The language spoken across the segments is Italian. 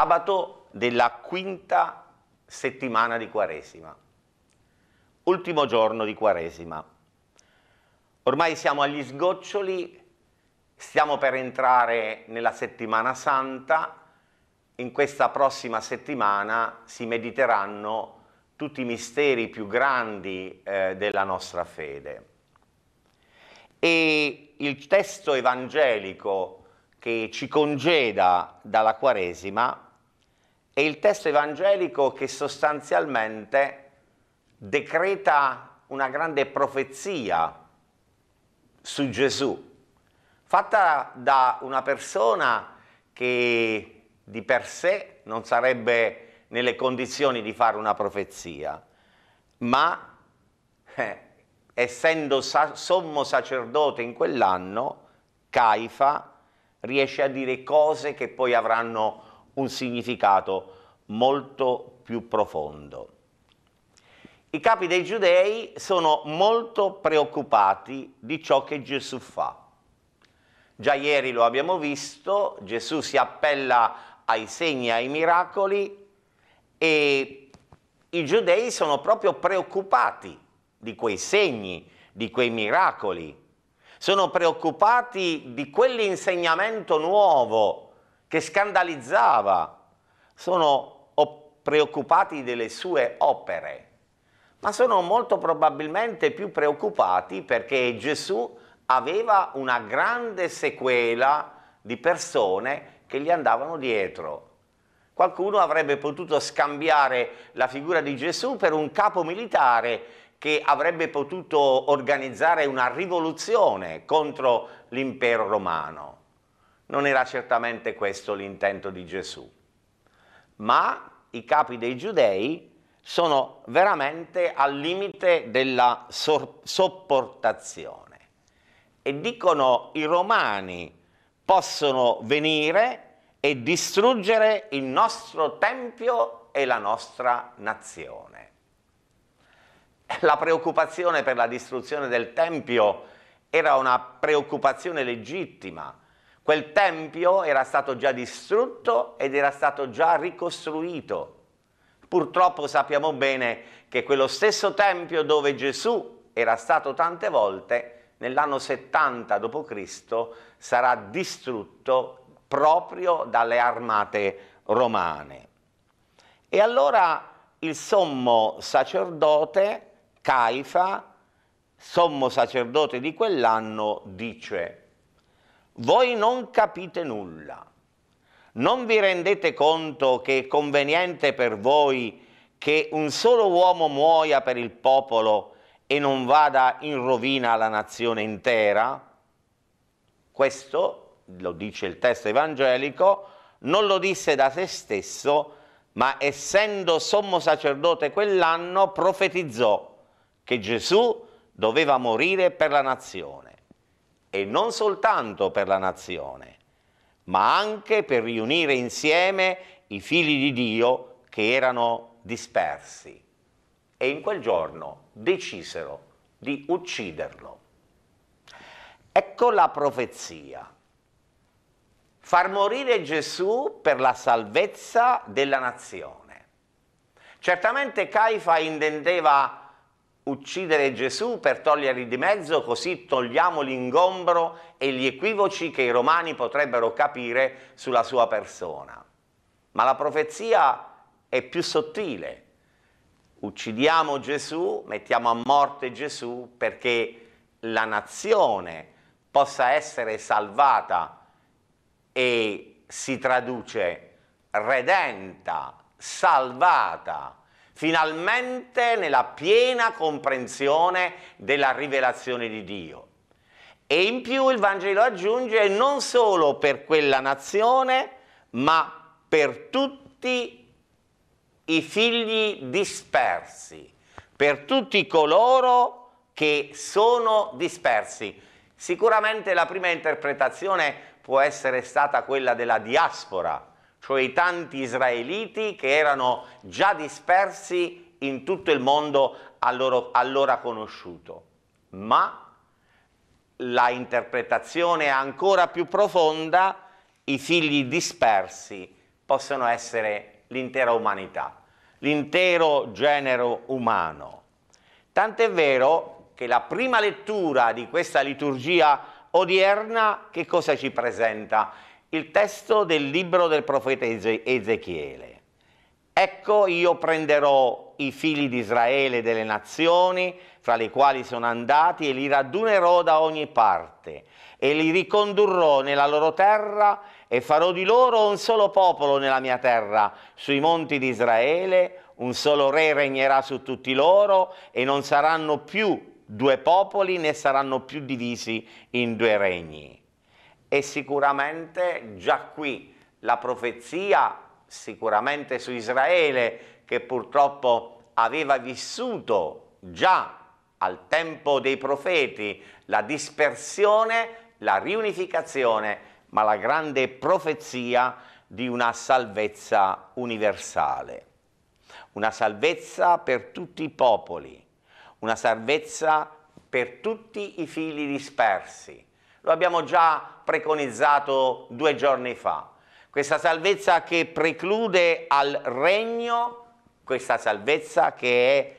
sabato della quinta settimana di Quaresima, ultimo giorno di Quaresima. Ormai siamo agli sgoccioli, stiamo per entrare nella settimana santa, in questa prossima settimana si mediteranno tutti i misteri più grandi eh, della nostra fede. E il testo evangelico che ci congeda dalla Quaresima è il testo evangelico che sostanzialmente decreta una grande profezia su Gesù, fatta da una persona che di per sé non sarebbe nelle condizioni di fare una profezia, ma eh, essendo sa sommo sacerdote in quell'anno, Caifa riesce a dire cose che poi avranno un significato molto più profondo. I capi dei giudei sono molto preoccupati di ciò che Gesù fa. Già ieri lo abbiamo visto, Gesù si appella ai segni, ai miracoli e i giudei sono proprio preoccupati di quei segni, di quei miracoli. Sono preoccupati di quell'insegnamento nuovo che scandalizzava. Sono o preoccupati delle sue opere, ma sono molto probabilmente più preoccupati perché Gesù aveva una grande sequela di persone che gli andavano dietro. Qualcuno avrebbe potuto scambiare la figura di Gesù per un capo militare che avrebbe potuto organizzare una rivoluzione contro l'impero romano. Non era certamente questo l'intento di Gesù ma i capi dei giudei sono veramente al limite della sopportazione e dicono i romani possono venire e distruggere il nostro tempio e la nostra nazione. La preoccupazione per la distruzione del tempio era una preoccupazione legittima, Quel tempio era stato già distrutto ed era stato già ricostruito. Purtroppo sappiamo bene che quello stesso tempio dove Gesù era stato tante volte, nell'anno 70 d.C., sarà distrutto proprio dalle armate romane. E allora il sommo sacerdote, Caifa, sommo sacerdote di quell'anno, dice voi non capite nulla, non vi rendete conto che è conveniente per voi che un solo uomo muoia per il popolo e non vada in rovina la nazione intera? Questo, lo dice il testo evangelico, non lo disse da se stesso, ma essendo sommo sacerdote quell'anno profetizzò che Gesù doveva morire per la nazione e non soltanto per la nazione, ma anche per riunire insieme i figli di Dio che erano dispersi. E in quel giorno decisero di ucciderlo. Ecco la profezia. Far morire Gesù per la salvezza della nazione. Certamente Caifa intendeva uccidere Gesù per toglierli di mezzo, così togliamo l'ingombro e gli equivoci che i romani potrebbero capire sulla sua persona. Ma la profezia è più sottile. Uccidiamo Gesù, mettiamo a morte Gesù perché la nazione possa essere salvata e si traduce redenta, salvata finalmente nella piena comprensione della rivelazione di Dio. E in più il Vangelo aggiunge non solo per quella nazione, ma per tutti i figli dispersi, per tutti coloro che sono dispersi. Sicuramente la prima interpretazione può essere stata quella della diaspora, cioè i tanti israeliti che erano già dispersi in tutto il mondo allora, allora conosciuto. Ma la interpretazione è ancora più profonda, i figli dispersi possono essere l'intera umanità, l'intero genere umano. Tant'è vero che la prima lettura di questa liturgia odierna che cosa ci presenta? Il testo del libro del profeta Ezechiele. Ecco io prenderò i figli di Israele delle nazioni fra le quali sono andati e li radunerò da ogni parte e li ricondurrò nella loro terra e farò di loro un solo popolo nella mia terra, sui monti di Israele, un solo re regnerà su tutti loro e non saranno più due popoli né saranno più divisi in due regni e sicuramente già qui la profezia, sicuramente su Israele, che purtroppo aveva vissuto già al tempo dei profeti la dispersione, la riunificazione, ma la grande profezia di una salvezza universale, una salvezza per tutti i popoli, una salvezza per tutti i figli dispersi, lo abbiamo già preconizzato due giorni fa. Questa salvezza che preclude al regno, questa salvezza che è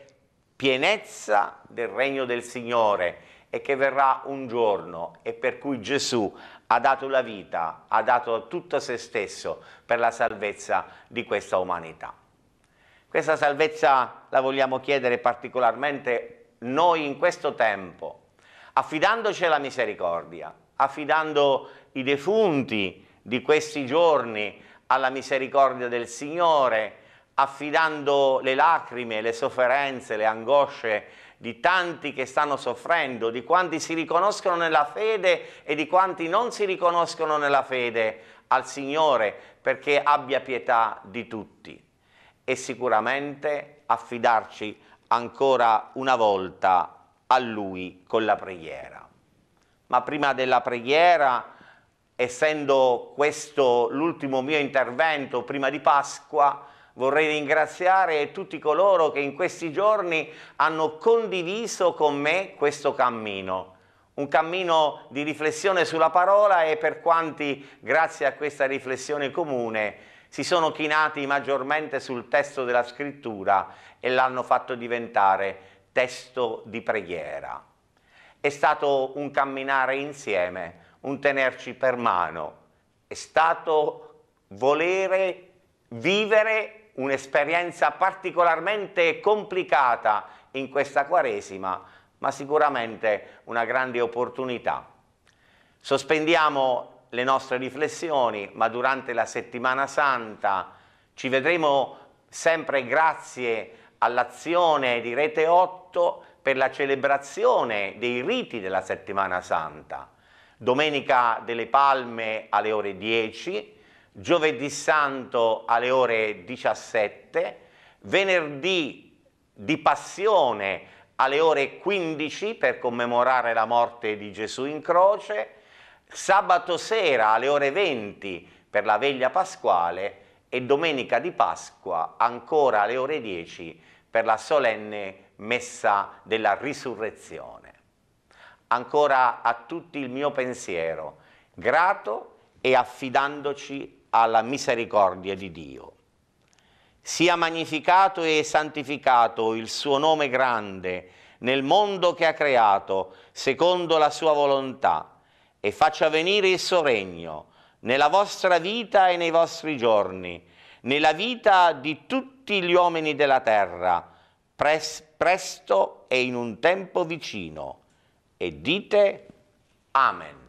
pienezza del regno del Signore e che verrà un giorno e per cui Gesù ha dato la vita, ha dato tutto se stesso per la salvezza di questa umanità. Questa salvezza la vogliamo chiedere particolarmente noi in questo tempo, affidandoci alla misericordia, affidando i defunti di questi giorni alla misericordia del Signore, affidando le lacrime, le sofferenze, le angosce di tanti che stanno soffrendo, di quanti si riconoscono nella fede e di quanti non si riconoscono nella fede al Signore perché abbia pietà di tutti e sicuramente affidarci ancora una volta a Lui con la preghiera. Ma prima della preghiera, essendo questo l'ultimo mio intervento prima di Pasqua, vorrei ringraziare tutti coloro che in questi giorni hanno condiviso con me questo cammino. Un cammino di riflessione sulla parola e per quanti, grazie a questa riflessione comune, si sono chinati maggiormente sul testo della scrittura e l'hanno fatto diventare testo di preghiera. È stato un camminare insieme, un tenerci per mano, è stato volere vivere un'esperienza particolarmente complicata in questa Quaresima, ma sicuramente una grande opportunità. Sospendiamo le nostre riflessioni, ma durante la settimana santa ci vedremo sempre grazie all'azione di Rete 8 per la celebrazione dei riti della settimana santa. Domenica delle Palme alle ore 10, giovedì santo alle ore 17, venerdì di passione alle ore 15 per commemorare la morte di Gesù in croce, sabato sera alle ore 20 per la veglia pasquale e domenica di Pasqua ancora alle ore 10 per la solenne messa della risurrezione. Ancora a tutti il mio pensiero, grato e affidandoci alla misericordia di Dio. Sia magnificato e santificato il suo nome grande nel mondo che ha creato, secondo la sua volontà, e faccia venire il suo regno nella vostra vita e nei vostri giorni, nella vita di tutti gli uomini della terra, pres presto e in un tempo vicino. E dite Amen.